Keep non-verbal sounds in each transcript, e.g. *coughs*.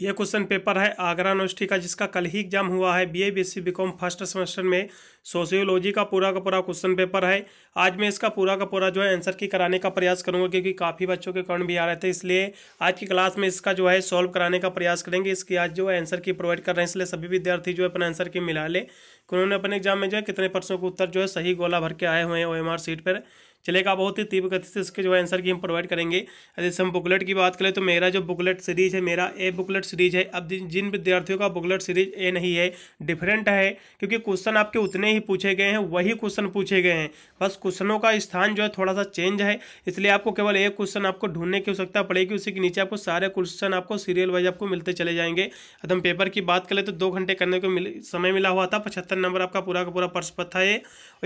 ये question paper है Agra university का जिसका कल ही एग्जाम हुआ है BA BSc BCom first semester में सोशियोलॉजी का पूरा का पूरा क्वेश्चन पेपर है आज मैं इसका पूरा का पूरा जो है आंसर की कराने का प्रयास करूंगा क्योंकि काफ़ी बच्चों के कारण भी आ रहे थे इसलिए आज की क्लास में इसका जो है सॉल्व कराने का प्रयास करेंगे इसकी आज जो है आंसर की प्रोवाइड कर रहे हैं इसलिए सभी विद्यार्थी जो है अपना आंसर की मिला ले उन्होंने अपने एग्जाम में जो है कितने प्रश्नों का उत्तर जो है सही गोला भर के आए हुए हैं ओ एम सीट पर चलेगा बहुत ही तीव्र गति से इसके जो आंसर की हम प्रोवाइड करेंगे जैसे हम बुकलेट की बात करें तो मेरा जो बुकलेट सीरीज है मेरा ए बुकलेट सीरीज है अब जिन विद्यार्थियों का बुकलेट सीरीज ए नहीं है डिफरेंट है क्योंकि क्वेश्चन आपके उतने ही पूछे गए हैं वही क्वेश्चन पूछे गए हैं बस क्वेश्चनों का स्थान जो है थोड़ा सा चेंज है इसलिए आपको केवल एक क्वेश्चन आपको ढूंढने की आवश्यकता पड़ेगी उसी के नीचे आपको सारे क्वेश्चन आपको सीरियल वाइज आपको मिलते चले जाएंगे हम पेपर की बात करें तो दो घंटे करने को मिल, समय मिला हुआ था पचहत्तर नंबर आपका पूरा का पूरा पर्स पर है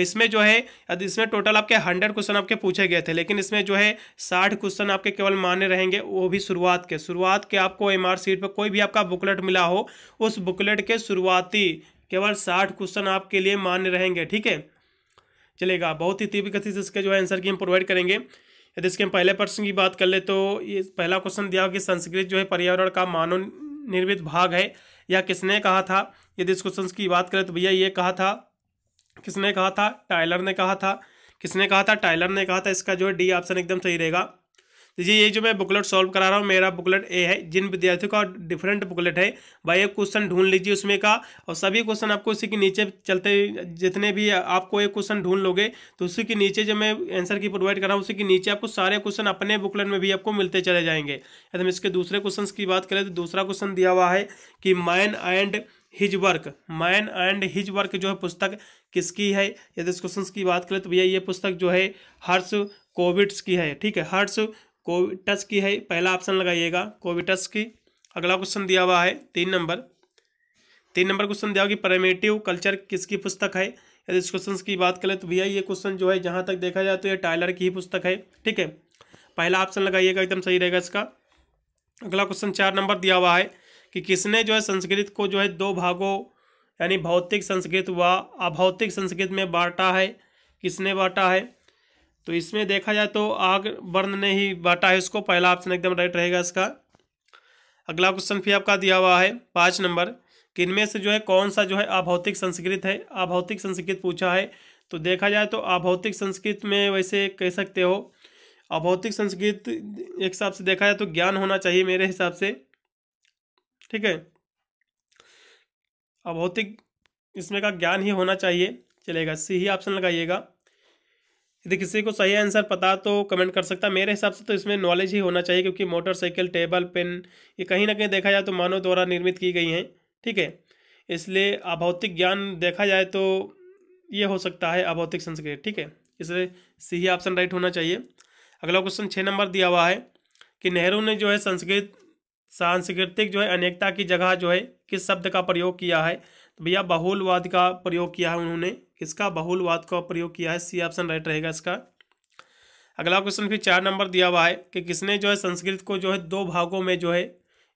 इसमें जो है इसमें टोटल आपके हंड्रेड क्वेश्चन क्वेश्चन आपके पूछे गए थे लेकिन इसमें जो है साठ क्वेश्चन आपके केवल मान्य रहेंगे वो भी शुरुआत के शुरुआत के आपको एम आर सीट पर कोई भी आपका बुकलेट मिला हो उस बुकलेट के शुरुआती केवल साठ क्वेश्चन आपके लिए मान्य रहेंगे ठीक है चलेगा बहुत ही तीव्र गति से इसके जो है आंसर की हम प्रोवाइड करेंगे यदि इसके हम पहले प्रश्न की बात कर ले तो ये पहला क्वेश्चन दिया कि संस्कृत जो है पर्यावरण का मानव निर्मित भाग है या किसने कहा था यदि इस क्वेश्चन की बात करें तो भैया ये कहा था किसने कहा था टाइलर ने कहा था किसने कहा था टाइलर ने कहा था इसका जो है डी ऑप्शन एकदम सही रहेगा जी ये जो मैं बुकलेट सॉल्व करा रहा हूँ मेरा बुकलेट ए है जिन विद्यार्थियों का डिफरेंट बुकलेट है भाई एक क्वेश्चन ढूंढ लीजिए उसमें का और सभी क्वेश्चन आपको उसी के नीचे चलते जितने भी आपको एक क्वेश्चन ढूंढ लोगे तो उसी के नीचे जो मैं आंसर की प्रोवाइड कर रहा हूँ उसी के नीचे आपको सारे क्वेश्चन अपने बुकलेट में भी आपको मिलते चले जाएंगे यदि हम इसके दूसरे क्वेश्चन की बात करें तो दूसरा क्वेश्चन दिया हुआ है कि mine and his work man and his work जो है पुस्तक किसकी है यदि इस क्वेश्चन की बात करें तो भैया ये पुस्तक जो है हर्ष कोविट्स की है ठीक है हर्ष कोविटस की है पहला ऑप्शन लगाइएगा कोविटस की अगला क्वेश्चन दिया हुआ है तीन नंबर तीन नंबर क्वेश्चन दिया कि परमेटिव कल्चर किसकी पुस्तक है यदि इस क्वेश्चन की बात करें तो भैया ये क्वेश्चन जो है जहाँ तक देखा जाए तो ये टाइलर की ही पुस्तक है ठीक है पहला ऑप्शन लगाइएगा एकदम सही रहेगा इसका अगला क्वेश्चन चार नंबर दिया हुआ है कि किसने जो है संस्कृत को जो है दो भागों यानी भौतिक संस्कृत व अभौतिक संस्कृत में बांटा है किसने बांटा है तो इसमें देखा जाए तो आग वर्ण ने ही बांटा है उसको पहला ऑप्शन एकदम राइट रहेगा इसका अगला क्वेश्चन फिर आपका दिया हुआ है पाँच नंबर कि इनमें से जो है कौन सा जो है अभौतिक संस्कृत है अभौतिक संस्कृत पूछा है तो देखा जाए तो अभौतिक संस्कृत में वैसे कह सकते हो अभौतिक संस्कृत एक हिसाब से देखा जाए तो ज्ञान होना चाहिए मेरे हिसाब से ठीक है अभौतिक इसमें का ज्ञान ही होना चाहिए चलेगा सी ही ऑप्शन लगाइएगा यदि किसी को सही आंसर पता तो कमेंट कर सकता मेरे हिसाब से तो इसमें नॉलेज ही होना चाहिए क्योंकि मोटरसाइकिल टेबल पेन ये कहीं ना कहीं देखा जाए तो मानव द्वारा निर्मित की गई हैं ठीक है इसलिए अभौतिक ज्ञान देखा जाए तो ये हो सकता है अभौतिक संस्कृत ठीक है इसलिए सी ही ऑप्शन राइट होना चाहिए अगला क्वेश्चन छः नंबर दिया हुआ है कि नेहरू ने जो है संस्कृत सांस्कृतिक जो है अनेकता की जगह जो है किस शब्द का प्रयोग किया है तो भैया बहुलवाद का प्रयोग किया है उन्होंने किसका बहुलवाद का प्रयोग किया है सी ऑप्शन राइट रहेगा इसका अगला क्वेश्चन फिर चार नंबर दिया हुआ है कि किसने जो है संस्कृत को जो है दो भागों में जो है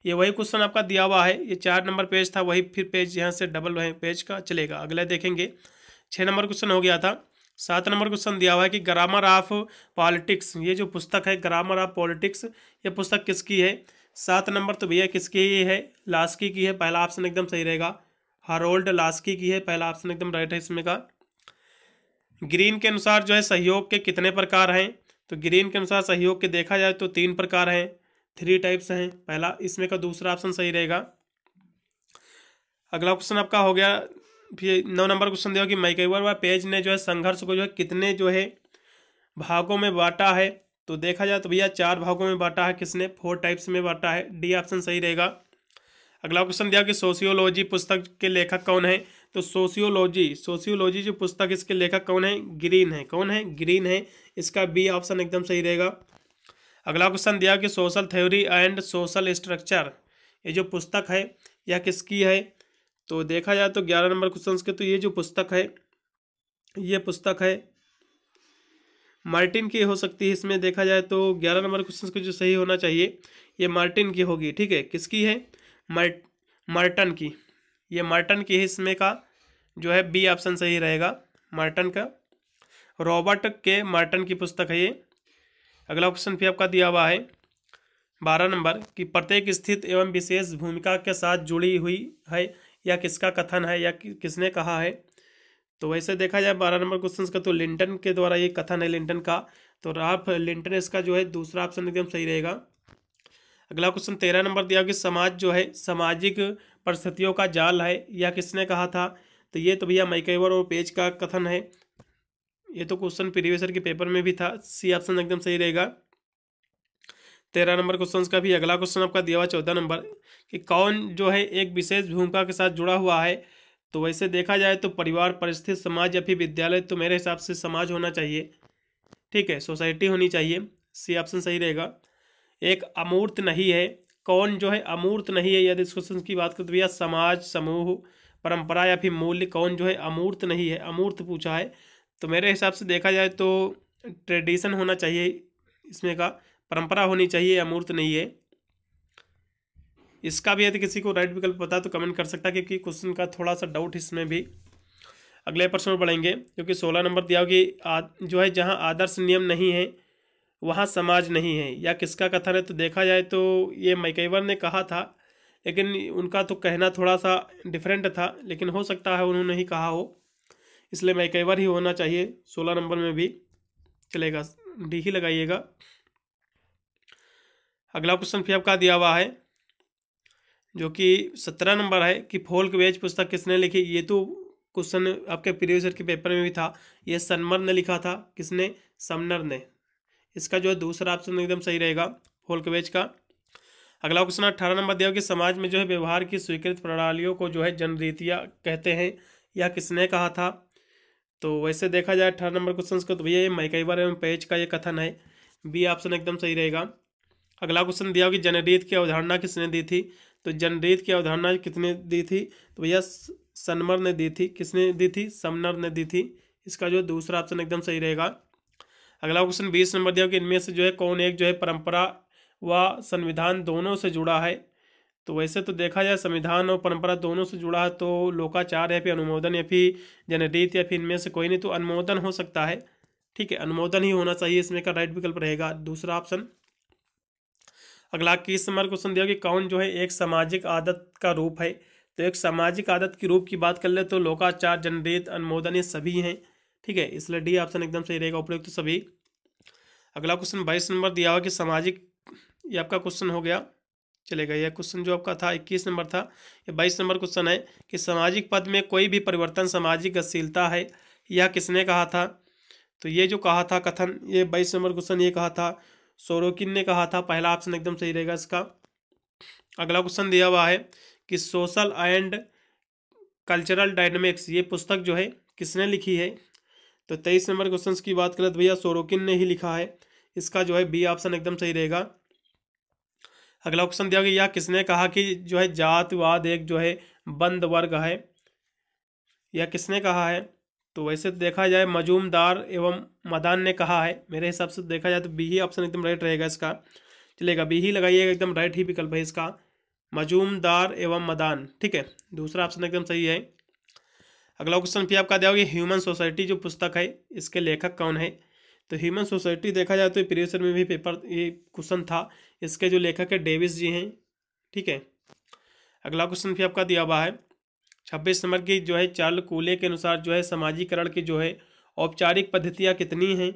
ये वही क्वेश्चन आपका दिया हुआ है ये चार नंबर पेज था वही फिर पेज यहाँ से डबल है पेज का चलेगा अगला देखेंगे छः नंबर क्वेश्चन हो गया था सात नंबर क्वेश्चन दिया हुआ है कि ग्रामर ऑफ पॉलिटिक्स ये जो पुस्तक है ग्रामर ऑफ पॉलिटिक्स ये पुस्तक किसकी है सात नंबर तो भैया किसकी है लास्की की है पहला ऑप्शन एकदम सही रहेगा हरोल्ड लास्की की है पहला ऑप्शन एकदम राइट है इसमें का ग्रीन के अनुसार जो है सहयोग के कितने प्रकार हैं तो ग्रीन के अनुसार सहयोग के देखा जाए तो तीन प्रकार हैं थ्री टाइप्स हैं पहला इसमें का दूसरा ऑप्शन सही रहेगा अगला क्वेश्चन आपका हो गया फिर नौ नंबर क्वेश्चन देखो कि मैकेवर व पेज ने जो है संघर्ष को जो है कितने जो है भागों में बांटा है तो देखा जाए तो भैया चार भागों में बांटा है किसने फोर टाइप्स में बांटा है डी ऑप्शन सही रहेगा अगला क्वेश्चन दिया कि सोशियोलॉजी पुस्तक के लेखक कौन है तो सोशियोलॉजी सोशियोलॉजी जो पुस्तक इसके लेखक कौन है ग्रीन है कौन है ग्रीन है इसका बी ऑप्शन एकदम सही रहेगा अगला क्वेश्चन दिया कि social theory and social structure ये जो पुस्तक है यह किसकी है तो देखा जाए तो ग्यारह नंबर क्वेश्चन के तो ये जो पुस्तक है ये पुस्तक है मार्टिन की हो सकती है इसमें देखा जाए तो ग्यारह नंबर क्वेश्चन को जो सही होना चाहिए ये मार्टिन की होगी ठीक है किसकी है मार्ट मार्टन की ये मार्टन की है इसमें का जो है बी ऑप्शन सही रहेगा मार्टन का रॉबर्ट के मार्टन की पुस्तक है ये अगला क्वेश्चन भी आपका दिया हुआ है बारह नंबर कि प्रत्येक स्थित एवं विशेष भूमिका के साथ जुड़ी हुई है या किसका कथन है या कि, किसने कहा है तो वैसे देखा जाए बारह नंबर क्वेश्चन का तो लिंटन के द्वारा ये कथन है लिंटन का तो राफ लिंटन इसका जो है दूसरा ऑप्शन एकदम सही रहेगा अगला क्वेश्चन तेरह नंबर दिया कि समाज जो है सामाजिक परिस्थितियों का जाल है या किसने कहा था तो ये तो भैया माइकेवर और पेज का कथन है ये तो क्वेश्चन प्रीवियसर के पेपर में भी था सी ऑप्शन एकदम सही रहेगा तेरह नंबर क्वेश्चन का भी अगला क्वेश्चन आपका दिया हुआ चौदह नंबर कि कौन जो है एक विशेष भूमिका के साथ जुड़ा हुआ है तो वैसे देखा जाए तो परिवार परिस्थिति समाज या फिर विद्यालय तो मेरे हिसाब से समाज होना चाहिए ठीक है सोसाइटी होनी चाहिए सी ऑप्शन सही रहेगा एक अमूर्त नहीं है कौन जो है अमूर्त नहीं है यदि इस क्वेश्चन की बात करते तो भैया समाज समूह परंपरा या फिर मूल्य कौन जो है अमूर्त नहीं है अमूर्त पूछा है तो मेरे हिसाब से देखा जाए तो ट्रेडिशन होना चाहिए इसमें का परंपरा होनी चाहिए अमूर्त नहीं है इसका भी यदि किसी को राइट विकल्प पता है तो कमेंट कर सकता है क्योंकि क्वेश्चन का थोड़ा सा डाउट इसमें भी अगले प्रश्न में बढ़ेंगे क्योंकि सोलह नंबर दिया होगी जो है जहाँ आदर्श नियम नहीं है वहाँ समाज नहीं है या किसका कथन है तो देखा जाए तो ये मैकेवर ने कहा था लेकिन उनका तो कहना थोड़ा सा डिफरेंट था लेकिन हो सकता है उन्होंने ही कहा हो इसलिए मैकेवर ही होना चाहिए सोलह नंबर में भी चलेगा डी ही लगाइएगा अगला क्वेश्चन फिर आपका दिया हुआ है जो कि सत्रह नंबर है कि फोल्क वेज पुस्तक किसने लिखी ये तो क्वेश्चन आपके प्रीवियस ईयर के पेपर में भी था ये सनमर ने लिखा था किसने समनर ने इसका जो है दूसरा ऑप्शन एकदम सही रहेगा वेज का अगला क्वेश्चन अठारह नंबर दिया कि समाज में जो है व्यवहार की स्वीकृत प्रणालियों को जो है जनरीतियाँ कहते हैं या किसने कहा था तो वैसे देखा जाए अठारह नंबर क्वेश्चन को तो भैया ये मैकई बार एवं पेज का ये कथन है बी ऑप्शन एकदम सही रहेगा अगला क्वेश्चन दिया कि जनरीत की अवधारणा किसने दी थी तो जनरेत की अवधारणा कितने दी थी तो भैया सनमर ने दी थी किसने दी थी समनर ने दी थी इसका जो दूसरा ऑप्शन एकदम सही रहेगा अगला क्वेश्चन बीस नंबर दिया कि इनमें से जो है कौन एक जो है परंपरा व संविधान दोनों से जुड़ा है तो वैसे तो देखा जाए संविधान और परंपरा दोनों से जुड़ा है तो लोकाचार या फिर अनुमोदन या फिर जनरीत या फिर इनमें से कोई नहीं तो अनुमोदन हो सकता है ठीक है अनुमोदन ही होना चाहिए इसमें का राइट विकल्प रहेगा दूसरा ऑप्शन अगला किस नंबर क्वेश्चन दिया कि कौन जो है एक सामाजिक आदत का रूप है तो एक सामाजिक आदत के रूप की बात कर ले तो लोकाचार जनरेत अनुमोदन ये सभी हैं ठीक है इसलिए डी ऑप्शन एकदम सही रहेगा उपयुक्त तो सभी अगला क्वेश्चन बाईस नंबर दिया हुआ कि सामाजिक ये आपका क्वेश्चन हो गया चलेगा यह क्वेश्चन जो आपका था इक्कीस नंबर था ये बाईस नंबर क्वेश्चन है कि सामाजिक पद में कोई भी परिवर्तन सामाजिक गतिशीलता है यह किसने कहा था तो ये जो कहा था कथन ये बाईस नंबर क्वेश्चन ये कहा था सोरोकिन ने कहा था पहला ऑप्शन एकदम सही रहेगा इसका अगला क्वेश्चन दिया हुआ है कि सोशल एंड कल्चरल डायनेमिक्स ये पुस्तक जो है किसने लिखी है तो तेईस नंबर क्वेश्चन की बात करें तो भैया सोरोकिन ने ही लिखा है इसका जो है बी ऑप्शन एकदम सही रहेगा अगला क्वेश्चन दिया गया किसने कहा कि जो है जातवाद एक जो है बंद वर्ग है या किसने कहा है तो वैसे देखा जाए मजूमदार एवं मदान ने कहा है मेरे हिसाब से देखा जाए तो बी ही ऑप्शन एकदम राइट रहेगा इसका चलेगा बी ही लगाइएगा एकदम राइट ही विकल्प है इसका मजूमदार एवं मदान ठीक है दूसरा ऑप्शन एकदम सही है अगला क्वेश्चन फिर आपका दिया होगा ह्यूमन सोसाइटी जो पुस्तक है इसके लेखक कौन है तो ह्यूमन सोसाइटी देखा जाए तो प्रीवियस में भी पेपर ये क्वेश्चन था इसके जो लेखक है डेविस जी हैं ठीक है अगला क्वेश्चन फिर आपका दिया हुआ है छब्बीस नंबर की जो है चार्ल कूले के अनुसार जो है समाजीकरण की जो है औपचारिक पद्धतियाँ कितनी हैं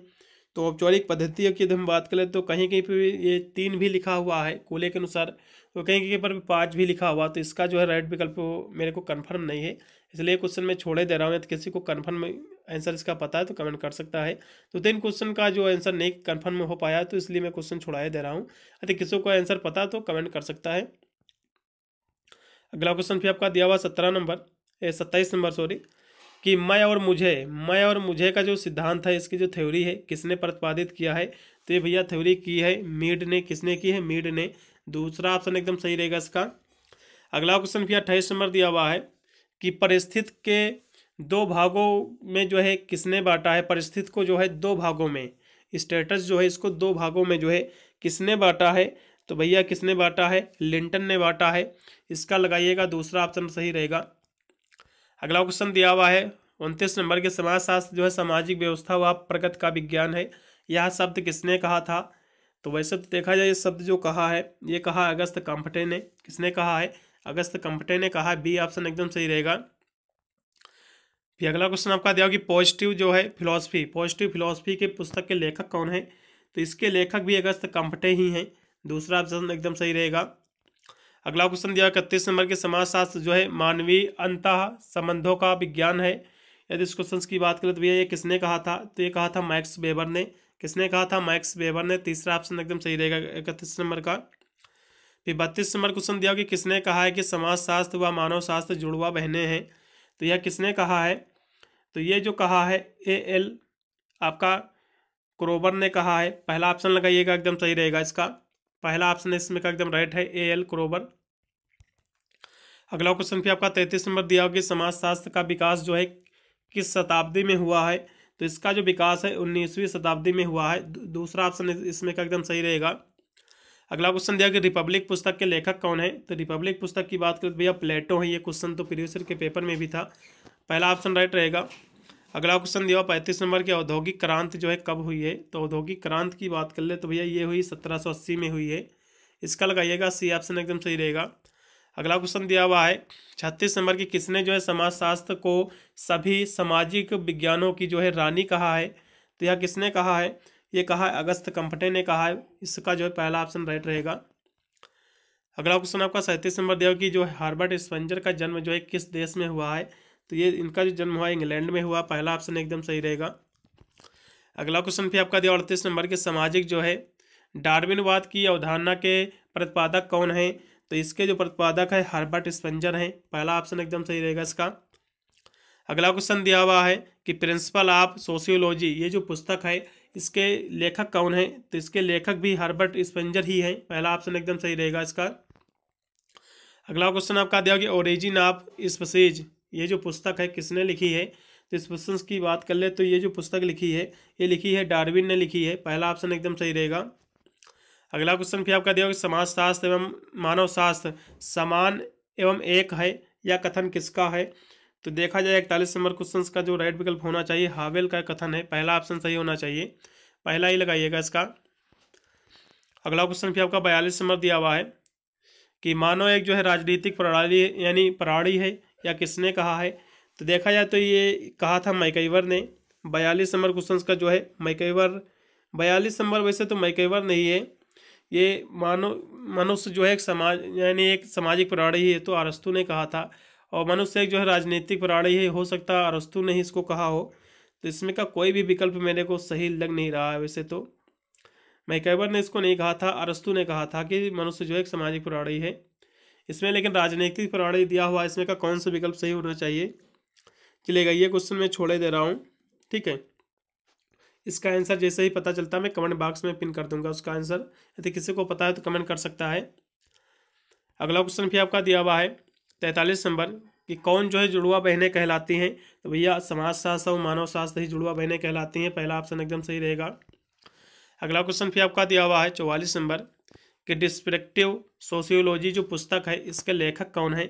तो औपचारिक पद्धतियों की यदि हम बात करें तो कहीं कहीं पर ये तीन भी लिखा हुआ है कूले के अनुसार तो कहीं कहीं पर पाँच भी लिखा हुआ तो इसका जो है राइट विकल्प मेरे को कन्फर्म नहीं है इसलिए क्वेश्चन मैं छोड़े दे रहा हूँ तो किसी को कन्फर्म आंसर इसका पता है तो कमेंट कर सकता है तो तीन क्वेश्चन का जो आंसर नहीं कन्फर्म हो पाया तो इसलिए मैं क्वेश्चन छोड़ा दे रहा हूँ यदि तो किसी को आंसर पता तो कमेंट कर सकता है अगला क्वेश्चन फिर आपका दिया हुआ सत्रह नंबर सत्ताईस नंबर सॉरी कि मैं और मुझे मैं और मुझे का जो सिद्धांत है इसकी जो थ्योरी है किसने प्रतिपादित किया है तो ये भैया थ्योरी की है मीड ने किसने की है मीड ने दूसरा ऑप्शन एकदम सही रहेगा इसका अगला क्वेश्चन भैया अट्ठाईस नंबर दिया हुआ है कि परिस्थित के दो भागों में जो है किसने बांटा है परिस्थिति को जो है दो भागों में स्टेटस जो है इसको दो भागों में जो है किसने बांटा है तो भैया किसने बांटा है लिंटन ने बांटा है इसका लगाइएगा दूसरा ऑप्शन सही रहेगा अगला क्वेश्चन दिया हुआ है उनतीस नंबर के समाजशास्त्र जो है सामाजिक व्यवस्था व प्रगति का विज्ञान है यह शब्द किसने कहा था तो वैसे तो देखा जाए ये शब्द जो कहा है ये कहा अगस्त कंपटे ने किसने कहा है अगस्त कंपटे ने कहा बी ऑप्शन एकदम सही रहेगा फिर अगला क्वेश्चन आपका दिया कि पॉजिटिव जो है फिलॉसफी पॉजिटिव फिलॉसफी के पुस्तक के लेखक कौन है तो इसके लेखक भी अगस्त कंपटे ही हैं दूसरा ऑप्शन एकदम सही रहेगा अगला क्वेश्चन दिया इकतीस नंबर के समाजशास्त्र जो है मानवीय अंत संबंधों का विज्ञान है यदि इस क्वेश्चन की बात करें तो भैया ये किसने कहा था तो ये कहा था मैक्स वेबर ने किसने कहा था मैक्स वेबर ने तीसरा ऑप्शन एकदम सही रहेगा इकतीस नंबर का फिर बत्तीस नंबर क्वेश्चन दिया कि किसने कहा है कि समाजशास्त्र व मानव शास्त्र जुड़वा बहने हैं तो यह किसने कहा है तो ये जो कहा है ए एल आपका क्रोबर ने कहा है पहला ऑप्शन लगाइएगा एकदम सही रहेगा इसका पहला ऑप्शन इसमें का एकदम राइट है ए एल क्रोबर अगला क्वेश्चन फिर आपका तैतीस नंबर दिया होगा समाजशास्त्र का विकास जो है किस शताब्दी में हुआ है तो इसका जो विकास है उन्नीसवीं शताब्दी में हुआ है दूसरा ऑप्शन इसमें का एकदम सही रहेगा अगला क्वेश्चन दिया कि रिपब्लिक पुस्तक के लेखक कौन है तो रिपब्लिक पुस्तक की बात करें तो भैया प्लेटो है ये क्वेश्चन तो प्रीवियस के पेपर में भी था पहला ऑप्शन राइट रहेगा अगला क्वेश्चन दिया पैंतीस नंबर की औद्योगिक क्रांति जो है कब हुई है तो औद्योगिक क्रांति की बात कर ले तो भैया ये हुई सत्रह अस्सी में हुई है इसका लगाइएगा सी ऑप्शन एकदम सही रहेगा अगला क्वेश्चन दिया हुआ है छत्तीस नंबर की किसने जो है समाजशास्त्र को सभी सामाजिक विज्ञानों की जो है रानी कहा है तो यह किसने कहा है ये कहा है अगस्त कंपटे ने कहा है इसका जो है पहला ऑप्शन राइट रहेगा अगला क्वेश्चन आपका सैंतीस नंबर दिया कि जो हार्बर्ट स्पेंजर का जन्म जो है किस देश में हुआ है तो ये इनका जो जन्म हुआ इंग्लैंड में हुआ पहला ऑप्शन एकदम सही रहेगा अगला क्वेश्चन फिर आपका दिया अड़तीस नंबर के सामाजिक जो है डार्विनवाद की अवधारणा के प्रतिपादक कौन है तो इसके जो प्रतिपादक है हर्बर्ट स्पेंजर हैं पहला ऑप्शन एकदम सही रहेगा इसका अगला क्वेश्चन दिया हुआ है कि प्रिंसिपल ऑफ सोशियोलॉजी ये जो पुस्तक है इसके लेखक कौन है तो इसके लेखक भी हर्बर्ट स्पेंजर ही हैं पहला ऑप्शन एकदम सही रहेगा इसका अगला क्वेश्चन आपका दिया कि ओरिजिन ऑफ स्पसीज ये जो पुस्तक है किसने लिखी है तो इस क्वेश्चन की बात कर ले तो ये जो पुस्तक लिखी है ये लिखी है डार्विन ने लिखी है पहला ऑप्शन एकदम सही रहेगा अगला क्वेश्चन फिर आपका दिया समाजशास्त्र एवं मानव शास्त्र समान एवं एक है या कथन किसका है तो देखा जाए इकतालीस नंबर क्वेश्चन का जो राइट विकल्प होना चाहिए हावेल का कथन है पहला ऑप्शन सही होना चाहिए पहला ही लगाइएगा इसका अगला क्वेश्चन फिर आपका बयालीस नंबर दिया हुआ है कि मानव एक जो है राजनीतिक प्रणाली यानी प्रणाली है या किसने कहा है तो देखा जाए तो ये कहा था मैकेवर ने बयालीस नंबर क्वेश्चन का जो है मैकेवर बयालीस नंबर वैसे तो मैकेवर नहीं है ये मानो मनुष्य जो है एक समाज यानी एक सामाजिक प्राणी है तो अरस्तु ने कहा था और मनुष्य एक जो है राजनीतिक प्राणी है हो सकता है अरस्तु ने ही इसको कहा हो तो इसमें का कोई भी विकल्प मेरे को सही लग नहीं रहा है वैसे तो मैकेवर ने इसको नहीं कहा था अरस्तु ने कहा था कि मनुष्य जो है एक सामाजिक प्राणी है इसमें लेकिन राजनीतिक प्रणाली दिया हुआ इसमें का कौन सा विकल्प सही होना चाहिए चलेगा ये क्वेश्चन मैं छोड़े दे रहा हूँ ठीक है इसका आंसर जैसे ही पता चलता है मैं कमेंट बॉक्स में पिन कर दूंगा उसका आंसर यदि किसी को पता है तो कमेंट कर सकता है अगला क्वेश्चन भी आपका दिया हुआ है तैंतालीस नंबर कि कौन जो है जुड़वा बहनें कहलाती हैं तो भैया समाज शास्त्र और मानव शास्त्र ही जुड़वा बहनें कहलाती हैं पहला ऑप्शन एकदम सही रहेगा अगला क्वेश्चन भी आपका दिया हुआ है चौवालीस नंबर कि डिस्प्रेक्टिव सोशियोलॉजी जो पुस्तक है इसके लेखक कौन है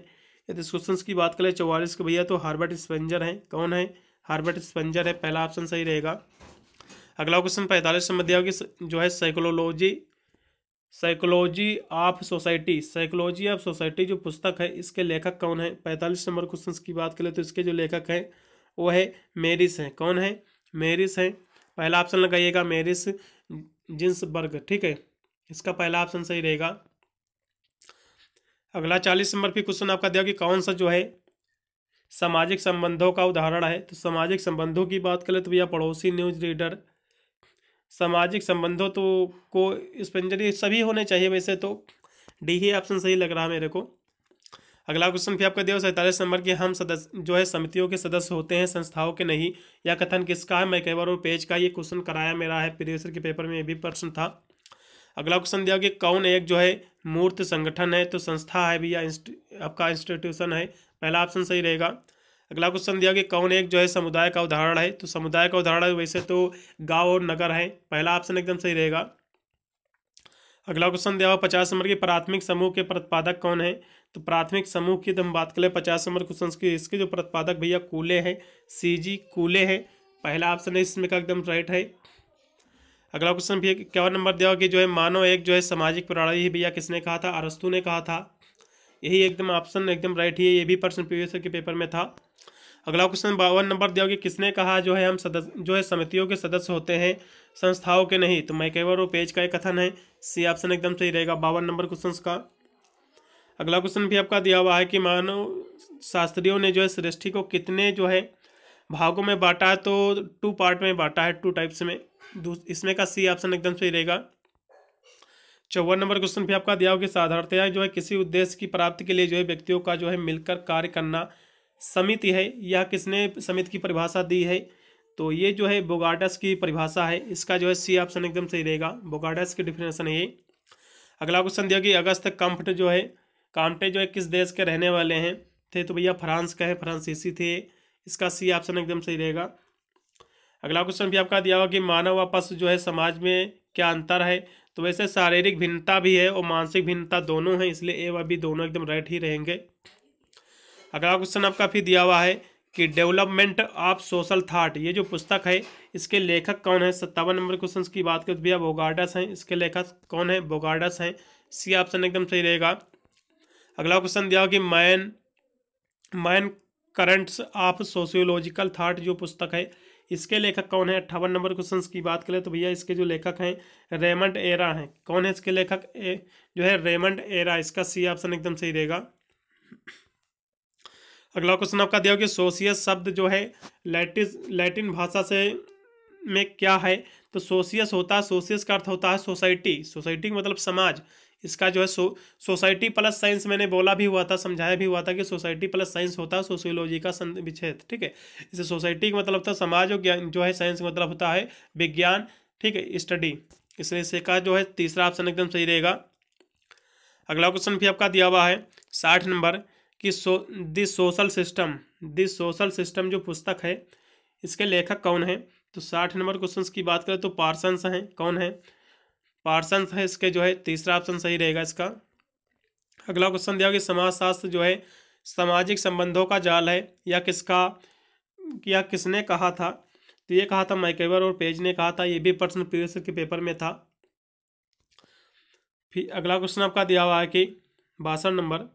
यदि क्वेश्चन की बात करें चौवालीस के भैया तो हार्बर्ट स्पेंजर हैं कौन है हार्बर्ट स्पेंजर है पहला ऑप्शन सही रहेगा अगला क्वेश्चन पैंतालीस समध्याय की जो है psychology psychology of society psychology of society जो पुस्तक है इसके लेखक कौन है पैंतालीस नंबर क्वेश्चन की बात करें तो इसके जो लेखक हैं वो है मेरिस हैं कौन है मेरिस हैं पहला ऑप्शन लगाइएगा मेरिस जिन्सबर्ग ठीक है इसका पहला ऑप्शन सही रहेगा अगला चालीस नंबर फिर क्वेश्चन आपका दिया कि कौन सा जो है सामाजिक संबंधों का उदाहरण है तो सामाजिक संबंधों की बात करें तो भैया पड़ोसी न्यूज रीडर सामाजिक संबंधों तो को इस पर सभी होने चाहिए वैसे तो डी ही ऑप्शन सही लग रहा है मेरे को अगला क्वेश्चन भी आपका दिया सैंतालीस नंबर के हम सदस्य जो है समितियों के सदस्य होते हैं संस्थाओं के नहीं या कथन किसका है मैं कई बार पेज का ये क्वेश्चन कराया मेरा है प्रीवियसर के पेपर में ये भी प्रश्न था अगला क्वेश्चन दिया गया कौन एक जो है मूर्त संगठन है तो संस्था है भैया आपका इंस्टीट्यूशन है पहला ऑप्शन सही रहेगा अगला क्वेश्चन दिया गया कौन एक जो है समुदाय का उदाहरण है तो समुदाय का उदाहरण वैसे तो गांव और नगर है पहला ऑप्शन एकदम सही रहेगा अगला क्वेश्चन दिया हुआ पचास नंबर के प्राथमिक समूह के प्रतिपादक कौन है तो प्राथमिक समूह की तो हम बात करें पचास नंबर क्वेश्चन की इसके जो प्रतिपादक भैया कूले हैं सी जी कूले है पहला ऑप्शन है इसमें का एकदम राइट है अगला क्वेश्चन भी क्या नंबर दिया कि जो है मानव एक जो है सामाजिक प्रणाली भैया किसने कहा था अरस्तु ने कहा था यही एकदम ऑप्शन एकदम राइट ही है ये भी प्रश्न प्रीवियस के पेपर में था अगला क्वेश्चन बावन नंबर दिया कि किसने कहा जो है हम सदस्य जो है समितियों के सदस्य होते हैं संस्थाओं के नहीं तो मैं कई बार वो पेज का एक कथन है सी ऑप्शन एकदम सही रहेगा बावन नंबर क्वेश्चन का अगला क्वेश्चन भी आपका दिया हुआ है कि मानव शास्त्रियों ने जो है सृष्टि को कितने जो है भागों में बांटा है तो टू पार्ट में बांटा है टू टाइप्स में इसमें का सी ऑप्शन एकदम सही रहेगा चौवन नंबर क्वेश्चन भी आपका दिया हो कि साधारणतया जो है किसी उद्देश्य की प्राप्ति के लिए जो है व्यक्तियों का जो है मिलकर कार्य करना समिति है यह किसने समिति की परिभाषा दी है तो ये जो है बोगाडस की परिभाषा है इसका जो है सी ऑप्शन एकदम सही रहेगा बोगाडस की डिफिनेशन है ये अगला क्वेश्चन दिया कि अगस्त कम्फ्ट जो है कांटे जो है किस देश के रहने वाले हैं थे तो भैया फ्रांस का है फ्रांसीसी थे इसका सी ऑप्शन एकदम सही रहेगा अगला क्वेश्चन भी आपका दिया हुआ कि मानव व पशु जो है समाज में क्या अंतर है तो वैसे शारीरिक भिन्नता भी है और मानसिक भिन्नता दोनों है इसलिए ए व बी दोनों एकदम राइट ही रहेंगे अगला क्वेश्चन आपका फिर दिया हुआ है कि डेवलपमेंट ऑफ सोशल थाट ये जो पुस्तक है इसके लेखक कौन है सत्तावन नंबर क्वेश्चन की बात करें तो भैया बोगार्डस हैं इसके लेखक कौन है बोगार्डस हैं सी ऑप्शन एकदम सही रहेगा अगला क्वेश्चन दिया कि man man currents of sociological thought जो पुस्तक है इसके लेखक कौन है अट्ठावन नंबर क्वेश्चन की बात करें तो भैया इसके जो लेखक हैं रेमंड एरा हैं कौन है इसके लेखक ए, जो है रेमंड एरा इसका सी ऑप्शन एकदम सही रहेगा अगला क्वेश्चन आपका दिया होगा सोशियस शब्द जो है लैटिस लैटिन भाषा से में क्या है तो सोशियस होता है सोशियस का अर्थ होता है सोसाइटी सोसाइटी मतलब समाज इसका जो है सो सोसाइटी प्लस साइंस मैंने बोला भी हुआ था समझाया भी हुआ था कि सोसाइटी प्लस साइंस होता है सोशियोलॉजी का विच्छेद ठीक है इसे सोसाइटी का मतलब था समाज और ज्ञान जो है साइंस का मतलब होता है विज्ञान ठीक है स्टडी इसलिए इसे का जो है तीसरा ऑप्शन एकदम सही रहेगा अगला क्वेश्चन भी आपका दिया हुआ है साठ नंबर कि so this social system this social system जो पुस्तक है इसके लेखक कौन है तो साठ नंबर क्वेश्चन की बात करें तो पार्सन्स हैं कौन है पार्सन है इसके जो है तीसरा ऑप्शन सही रहेगा इसका अगला क्वेश्चन दिया कि समाजशास्त्र जो है सामाजिक संबंधों का जाल है या किसका या किसने कहा था तो ये कहा था माइकेवर और पेज ने कहा था ये भी प्रश्न प्रीवियस के पेपर में था फिर अगला क्वेश्चन आपका दिया हुआ है कि बासठ नंबर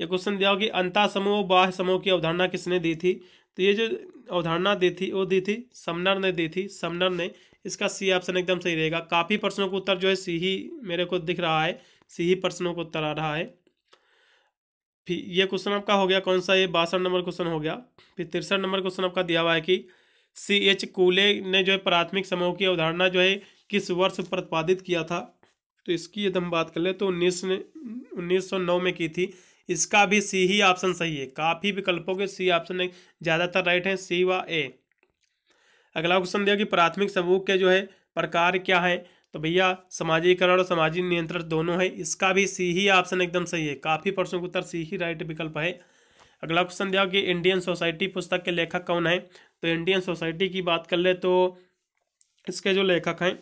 ये क्वेश्चन दिया हुआ कि अंता समूह बाह्य समूह की अवधारणा किसने दी थी तो ये जो अवधारणा दी थी वो दी थी समनर ने दी थी समनर ने इसका सी ऑप्शन एकदम सही रहेगा काफ़ी प्रश्नों का उत्तर जो है सी ही मेरे को दिख रहा है सी ही प्रश्नों का उत्तर आ रहा है फिर ये क्वेश्चन आपका हो गया कौन सा ये बासठ नंबर क्वेश्चन हो गया फिर तिरसठ नंबर क्वेश्चन आपका दिया हुआ है कि सी एच कूले ने जो है प्राथमिक समूह की अवधारणा जो है किस वर्ष प्रतिपादित किया था तो इसकी यदि हम बात कर ले तो उन्नीस ने उन्नीस में की थी इसका भी सी ही ऑप्शन सही है काफ़ी विकल्पों के सी ऑप्शन ज़्यादातर राइट हैं सी व ए अगला क्वेश्चन दिया कि प्राथमिक समूह के जो है प्रकार क्या है तो भैया समाजीकरण और सामाजिक नियंत्रण दोनों है इसका भी सी ही ऑप्शन एकदम सही है काफ़ी प्रश्नों का उत्तर सी ही राइट विकल्प है अगला क्वेश्चन दिया कि इंडियन सोसाइटी पुस्तक के लेखक कौन है तो इंडियन सोसाइटी की बात कर ले तो इसके जो लेखक हैं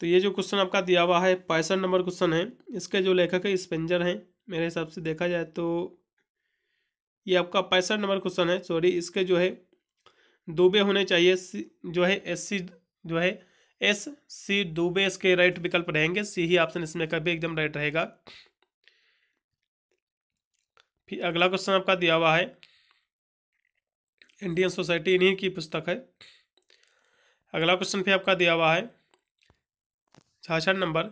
तो ये जो क्वेश्चन आपका दिया हुआ है पैंसठ नंबर क्वेश्चन है इसके जो लेखक है स्पेंजर हैं मेरे हिसाब से देखा जाए तो ये आपका पैंसठ नंबर क्वेश्चन है सॉरी इसके जो है दुबे होने चाहिए जो है एस सी जो है एस सी दुबे इसके राइट विकल्प रहेंगे सी ही ऑप्शन इसमें कभी एकदम राइट रहेगा फिर अगला क्वेश्चन आपका दिया हुआ है इंडियन सोसाइटी इन्हीं की पुस्तक है अगला क्वेश्चन फिर आपका दिया हुआ है छाछठ नंबर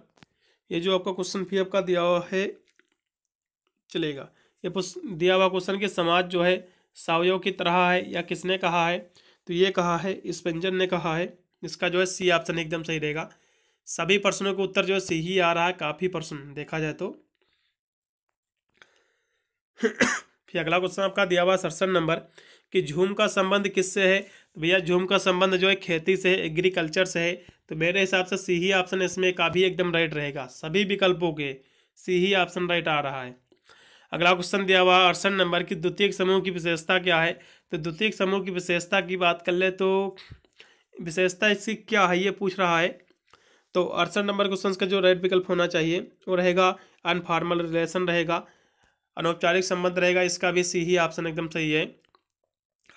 ये जो आपका क्वेश्चन फिर आपका दिया हुआ है चलेगा ये दिया हुआ क्वेश्चन कि समाज जो है सावयव की तरह है या किसने कहा है तो ये कहा है इस व्यंजन ने कहा है इसका जो है सी ऑप्शन एकदम सही रहेगा सभी प्रश्नों का उत्तर जो है सी ही आ रहा है काफ़ी प्रश्न देखा जाए तो *coughs* फिर अगला क्वेश्चन आपका दिया हुआ सड़सठ नंबर कि झूम का संबंध किससे है तो भैया झूम का संबंध जो है खेती से है एग्रीकल्चर से है तो मेरे हिसाब से सी ही ऑप्शन इसमें काफ़ी एकदम राइट रहेगा सभी विकल्पों के सी ही ऑप्शन राइट आ रहा है अगला क्वेश्चन दिया हुआ अड़सठ नंबर की द्वितीय समूह की विशेषता क्या है तो द्वितीय समूह की विशेषता की बात कर ले तो विशेषता इसकी क्या है ये पूछ रहा है तो अड़सठ नंबर क्वेश्चन का जो राइट विकल्प होना चाहिए वो रहेगा अनफॉर्मल रिलेशन रहेगा अनौपचारिक संबंध रहेगा इसका भी सी ही ऑप्शन एकदम सही है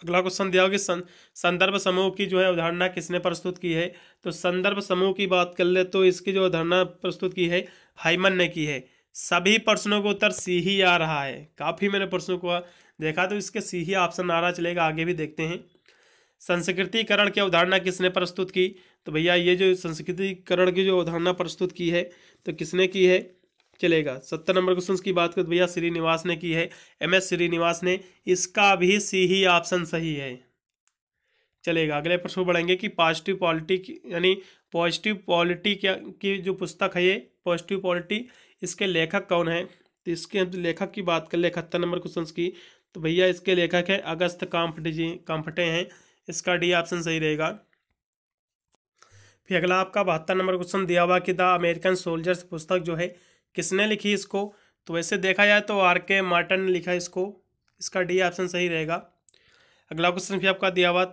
अगला क्वेश्चन दिया होगा सं, संदर्भ समूह की जो है अवधारणा किसने प्रस्तुत की है तो संदर्भ समूह की बात कर ले तो इसकी जो अवधारणा प्रस्तुत की है हाइमन ने की है सभी प्रश्नों का उत्तर सी ही आ रहा है काफ़ी मैंने प्रश्नों को देखा तो इसके सी ही ऑप्शन आ रहा चलेगा आगे भी देखते हैं संस्कृतिकरण की अवधारणा किसने प्रस्तुत की तो भैया ये जो संस्कृतिकरण की जो अवधारणा प्रस्तुत की है तो किसने की है चलेगा सत्तर नंबर क्वेश्चन की बात करें तो भैया श्रीनिवास ने की है एम एस श्रीनिवास ने इसका भी सी ही ऑप्शन सही है चलेगा अगले प्रश्न बढ़ेंगे कि पॉजिटिव पॉलिटी यानी पॉजिटिव पॉलिटी क्या की जो पुस्तक है ये पॉजिटिव पॉलिटी इसके लेखक कौन है तो इसके हम लेखक की बात कर इकहत्तर नंबर क्वेश्चन की तो भैया इसके लेखक है अगस्त काम्फट जी काम्फटे हैं इसका डी ऑप्शन सही रहेगा फिर अगला आपका बहत्तर नंबर क्वेश्चन दिया हुआ कि द अमेरिकन सोल्जर्स पुस्तक जो है किसने लिखी इसको तो वैसे देखा जाए तो आर के मार्टन ने लिखा इसको इसका डी ऑप्शन सही रहेगा अगला क्वेश्चन फिर आपका दिया हुआ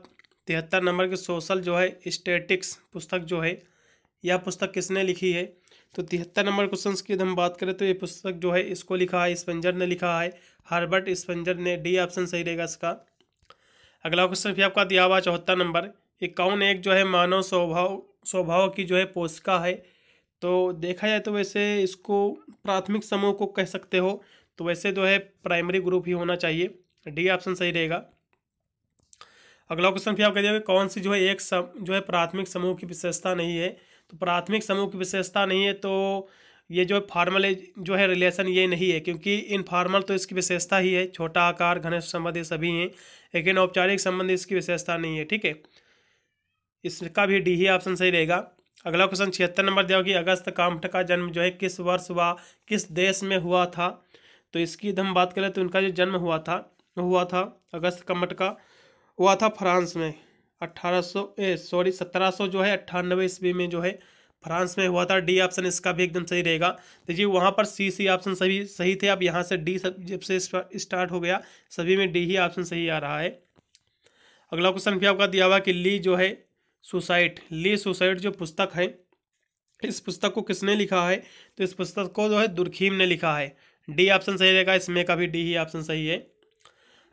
तिहत्तर नंबर के सोशल जो है स्टेटिक्स पुस्तक जो है यह पुस्तक किसने लिखी है तो तिहत्तर नंबर क्वेश्चन की हम बात करें तो ये पुस्तक जो है इसको लिखा है स्पेंजर ने लिखा है हार्बर्ट स्पेंजर ने डी ऑप्शन सही रहेगा इसका अगला क्वेश्चन भी आपका दिया हुआ चौहत्तर नंबर इक्यावन एक जो है मानव स्वभाव स्वभाव की जो है पोषिका है तो देखा जाए तो वैसे इसको प्राथमिक समूह को कह सकते हो तो वैसे जो है प्राइमरी ग्रुप ही होना चाहिए डी ऑप्शन सही रहेगा अगला क्वेश्चन फिर आप कह दिया कौन सी जो है एक सम जो है प्राथमिक समूह की विशेषता नहीं है तो प्राथमिक समूह की विशेषता नहीं है तो ये जो फार्मल जो है रिलेशन ये नहीं है क्योंकि इन फार्मल तो इसकी विशेषता ही है छोटा आकार घनिष्ठ संबंध ये सभी हैं लेकिन औपचारिक संबंध इसकी विशेषता नहीं है ठीक है इसका भी डी ही ऑप्शन सही रहेगा अगला क्वेश्चन छिहत्तर नंबर दिया होगी अगस्त कामठ का जन्म जो है किस वर्ष हुआ किस देश में हुआ था तो इसकी हम बात करें तो इनका जो जन्म हुआ था हुआ था अगस्त कामठ का हुआ था फ्रांस में अट्ठारह सॉरी सत्रह जो है अट्ठानबे ईस्वी में जो है फ्रांस में हुआ था डी ऑप्शन इसका भी एकदम सही रहेगा तो जी वहाँ पर सी सी ऑप्शन सभी सही थे अब यहाँ से डी सब जब से स्टार्ट हो गया सभी में डी ही ऑप्शन सही आ रहा है अगला क्वेश्चन भी आपका दिया हुआ कि ली जो है सुसाइड ली सुसाइड जो पुस्तक है इस पुस्तक को किसने लिखा है तो इस पुस्तक को जो है दुर्खीम ने लिखा है डी ऑप्शन सही रहेगा इसमें का भी डी ही ऑप्शन सही है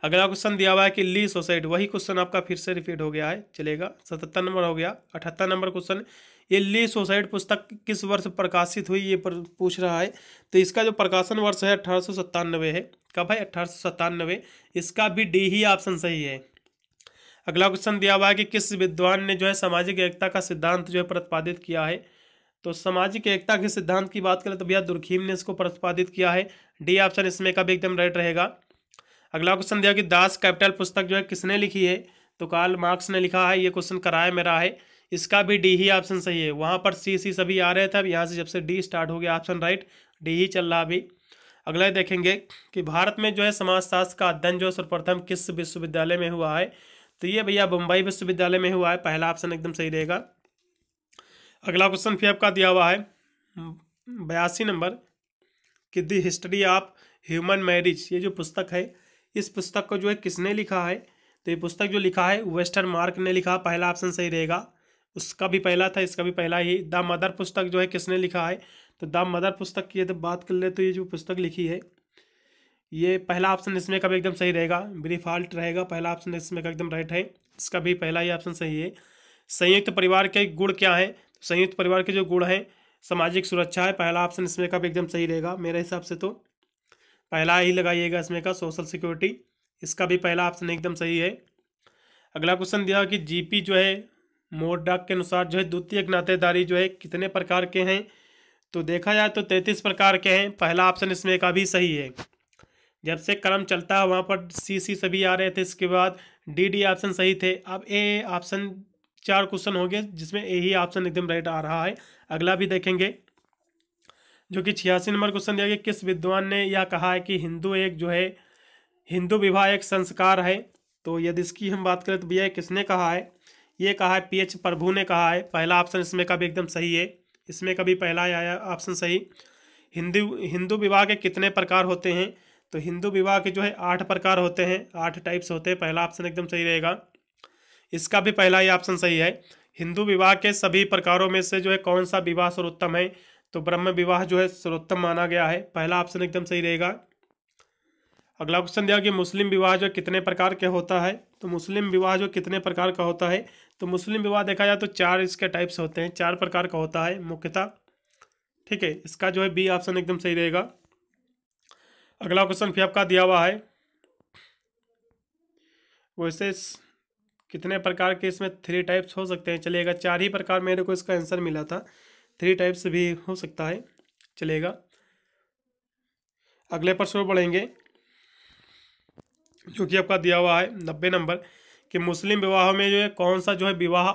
अगला क्वेश्चन दिया हुआ है कि ली सोसाइट वही क्वेश्चन आपका फिर से रिपीट हो गया है चलेगा सतहत्तर नंबर हो गया अठहत्तर नंबर क्वेश्चन ये ली सोसाइट पुस्तक किस वर्ष प्रकाशित हुई ये पर पूछ रहा है तो इसका जो प्रकाशन वर्ष है अठारह है कब है अठारह इसका भी डी ही ऑप्शन सही है अगला क्वेश्चन दिया हुआ है कि किस विद्वान ने जो है सामाजिक एकता का सिद्धांत जो है प्रतिपादित किया है तो सामाजिक एकता के सिद्धांत की बात करें तो भैया दुर्खीम ने इसको प्रतिपादित किया है डी ऑप्शन इसमें कभी एकदम राइट रहेगा अगला क्वेश्चन दिया कि दास कैपिटल पुस्तक जो है किसने लिखी है तो काल मार्क्स ने लिखा है ये क्वेश्चन कराया मेरा है इसका भी डी ही ऑप्शन सही है वहाँ पर सी सी सभी आ रहे थे अब यहाँ से जब से डी स्टार्ट हो गया ऑप्शन राइट डी ही चल रहा अभी अगला देखेंगे कि भारत में जो है समाजशास्त्र का अध्ययन जो सर्वप्रथम किस विश्वविद्यालय में हुआ है तो ये भैया बम्बई विश्वविद्यालय में हुआ है पहला ऑप्शन एकदम सही रहेगा अगला क्वेश्चन फिर आपका दिया हुआ है बयासी नंबर कि the history of human marriage ये जो पुस्तक है इस पुस्तक को जो है किसने लिखा है तो ये पुस्तक जो लिखा है वेस्टर्न मार्क ने लिखा पहला ऑप्शन सही रहेगा उसका भी पहला था इसका भी पहला ही द मदर पुस्तक जो है किसने लिखा है तो द मदर पुस्तक की यदि बात कर ले तो ये जो पुस्तक लिखी है ये पहला ऑप्शन इसमें का भी एकदम सही रहेगा ब्रीफ रहेगा पहला ऑप्शन इसमें का एकदम राइट है इसका भी पहला ही ऑप्शन सही है संयुक्त परिवार के गुण क्या है संयुक्त परिवार के जो गुण हैं सामाजिक सुरक्षा है पहला ऑप्शन इसमें का भी एकदम सही रहेगा मेरे हिसाब से तो पहला ही लगाइएगा इसमें का सोशल सिक्योरिटी इसका भी पहला ऑप्शन एकदम सही है अगला क्वेश्चन दिया कि जीपी जो है मोड डाक के अनुसार जो है द्वितीय नातेदारी जो है कितने प्रकार के हैं तो देखा जाए तो तैंतीस प्रकार के हैं पहला ऑप्शन इसमें का भी सही है जब से क्रम चलता है वहाँ पर सी सी सभी आ रहे थे इसके बाद डी डी ऑप्शन सही थे अब ए ऑप्शन चार क्वेश्चन हो गए जिसमें ए ही ऑप्शन एकदम राइट आ रहा है अगला भी देखेंगे जो कि छियासी नंबर क्वेश्चन दिया गया किस विद्वान ने यह कहा है कि हिंदू एक जो है हिंदू विवाह एक संस्कार है तो यदि इसकी हम बात करें तो भैया किसने कहा है ये कहा है पीएच प्रभु ने कहा है पहला ऑप्शन इसमें का भी एकदम सही है इसमें का भी पहला आया ऑप्शन सही हिंदू हिंदू विवाह के कितने प्रकार होते हैं तो हिंदू विवाह के जो है आठ प्रकार होते हैं आठ टाइप्स होते हैं पहला ऑप्शन एकदम सही रहेगा इसका भी पहला ही ऑप्शन सही है हिंदू विवाह के सभी प्रकारों में से जो है कौन सा विवाह सर्वोत्तम है तो ब्रह्म विवाह जो है सर्वोत्तम माना गया है पहला ऑप्शन एकदम सही रहेगा अगला क्वेश्चन दिया कि मुस्लिम विवाह जो कितने प्रकार के होता है तो मुस्लिम विवाह जो कितने प्रकार का होता है तो मुस्लिम विवाह देखा जाए तो चार इसके टाइप्स होते हैं चार प्रकार का होता है मुख्यतः ठीक है इसका जो है बी ऑप्शन एकदम सही रहेगा अगला क्वेश्चन फिर आपका दिया हुआ है वैसे कितने प्रकार के इसमें थ्री टाइप्स हो सकते हैं चलिएगा चार ही प्रकार मेरे को इसका आंसर मिला था थ्री टाइप से भी हो सकता है चलेगा अगले प्रश्न पढ़ेंगे जो कि आपका दिया हुआ है नब्बे नंबर कि मुस्लिम विवाह में जो है कौन सा जो है विवाह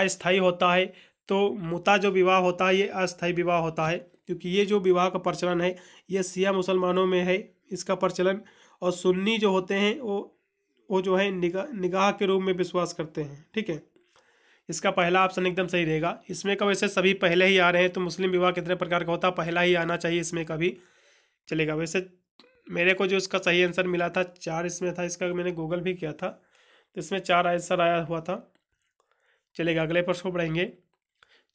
अस्थायी होता है तो मुता जो विवाह होता है ये अस्थाई विवाह होता है क्योंकि ये जो विवाह का प्रचलन है ये सिया मुसलमानों में है इसका प्रचलन और सुन्नी जो होते हैं वो वो जो है निगाह निगाह के रूप में विश्वास करते हैं ठीक है इसका पहला ऑप्शन एकदम सही रहेगा इसमें का वैसे सभी पहले ही आ रहे हैं तो मुस्लिम विवाह कितने प्रकार का होता पहला ही आना चाहिए इसमें कभी चलेगा वैसे मेरे को जो इसका सही आंसर मिला था चार इसमें था इसका मैंने गूगल भी किया था तो इसमें चार आंसर आया हुआ था चलेगा अगले प्रश्न को पढ़ेंगे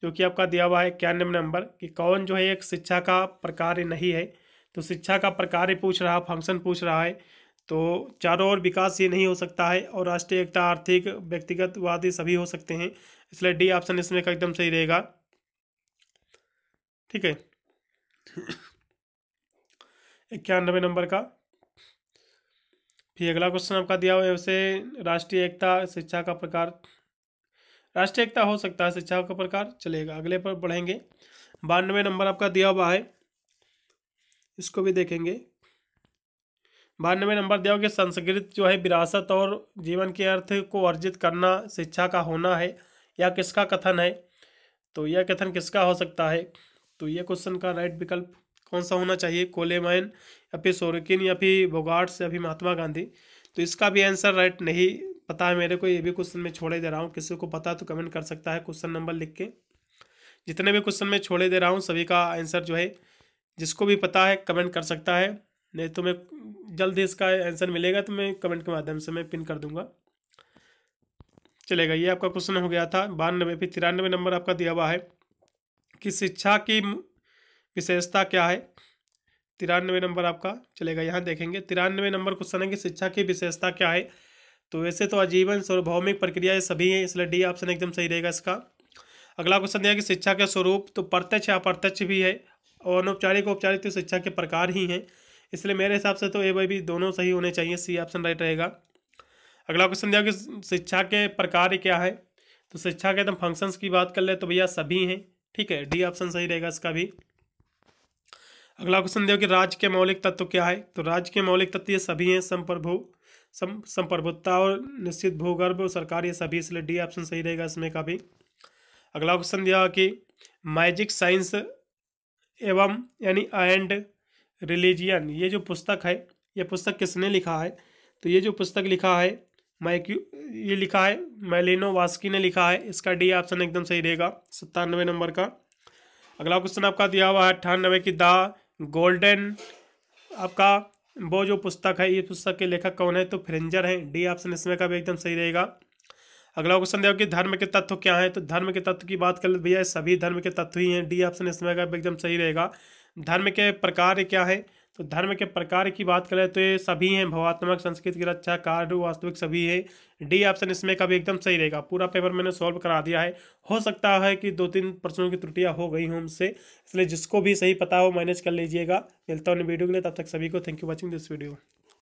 जो कि आपका दिया हुआ है इक्यानवे नंबर कि कौन जो है एक शिक्षा का प्रकार नहीं है तो शिक्षा का प्रकार पूछ रहा फंक्शन पूछ रहा है तो चारों ओर विकास ये नहीं हो सकता है और राष्ट्रीय एकता आर्थिक व्यक्तिगतवादी सभी हो सकते हैं इसलिए डी ऑप्शन इसमें का एकदम सही रहेगा ठीक है इक्यानबे नंबर का फिर अगला क्वेश्चन आपका दिया हुआ है उसे राष्ट्रीय एकता शिक्षा का प्रकार राष्ट्रीय एकता हो सकता है शिक्षा का प्रकार चलेगा अगले पर बढ़ेंगे बानवे नंबर आपका दिया हुआ है इसको भी देखेंगे बानवे नंबर दिया कि संस्कृत जो है विरासत और जीवन के अर्थ को अर्जित करना शिक्षा का होना है या किसका कथन है तो यह कथन किसका हो सकता है तो यह क्वेश्चन का राइट विकल्प कौन सा होना चाहिए कोलेमैन या फिर सोरकिन या फिर बोगाट्स या फिर महात्मा गांधी तो इसका भी आंसर राइट नहीं पता है मेरे को ये भी क्वेश्चन में छोड़े दे रहा हूँ किसी को पता तो कमेंट कर सकता है क्वेश्चन नंबर लिख के जितने भी क्वेश्चन में छोड़े दे रहा हूँ सभी का आंसर जो है जिसको भी पता है कमेंट कर सकता है नहीं तो मैं जल्द ही इसका आंसर मिलेगा तो मैं कमेंट के माध्यम से मैं पिन कर दूंगा चलेगा ये आपका क्वेश्चन हो गया था बानवे फिर तिरानवे नंबर आपका दिया हुआ है कि शिक्षा की विशेषता क्या है तिरानवे नंबर आपका चलेगा यहाँ देखेंगे तिरानवे नंबर क्वेश्चन है कि शिक्षा की विशेषता क्या है तो वैसे तो आजीवन सार्वभौमिक प्रक्रिया सभी हैं इसलिए डी ऑप्शन एकदम सही रहेगा इसका अगला क्वेश्चन दिया कि शिक्षा के स्वरूप तो प्रत्यक्ष अप्रत्यक्ष भी है और अनौपचारिक औपचारिक तो शिक्षा के प्रकार ही हैं इसलिए मेरे हिसाब से तो ए बाई बी दोनों सही होने चाहिए सी ऑप्शन राइट रहेगा अगला क्वेश्चन दिया कि शिक्षा के प्रकार क्या है तो शिक्षा के एकदम तो फंक्शंस की बात कर ले तो भैया सभी हैं ठीक है डी ऑप्शन सही रहेगा इसका भी अगला क्वेश्चन दिया कि राज्य के मौलिक तत्व क्या है तो राज्य के मौलिक तत्व ये सभी हैं संप्रभु सम संप्रभुता और निश्चित भूगर्भ और सरकार ये सभी इसलिए डी ऑप्शन सही रहेगा इसमें का भी अगला क्वेश्चन दिया कि मैजिक साइंस एवं यानी एंड रिलीजियन ये जो पुस्तक है ये पुस्तक किसने लिखा है तो ये जो पुस्तक लिखा है मैक्यू ये लिखा है मैलिनो वास्की ने लिखा है इसका डी ऑप्शन एकदम सही रहेगा सत्तानवे नंबर का अगला क्वेश्चन आपका दिया हुआ है अट्ठानबे की द गोल्डन आपका वो जो पुस्तक है ये पुस्तक के लेखक कौन है तो फ्रेंजर हैं डी ऑप्शन इसमें का भी एकदम सही रहेगा अगला क्वेश्चन देखो कि धर्म के तत्व क्या है तो धर्म के तत्व की बात कर ले भैया सभी धर्म के तत्व ही हैं डी ऑप्शन इसमें का भी एकदम सही रहेगा धर्म के प्रकार क्या है तो धर्म के प्रकार की बात करें तो ये सभी हैं भावात्मक संस्कृत की रक्षा कार्य वास्तविक सभी है डी ऑप्शन इसमें का भी एकदम सही रहेगा पूरा पेपर मैंने सॉल्व करा दिया है हो सकता है कि दो तीन प्रश्नों की त्रुटियां हो गई हों उनसे इसलिए जिसको भी सही पता हो मैनेज कर लीजिएगा मिलता हूँ वीडियो के लिए तब तक सभी को thank you watching this video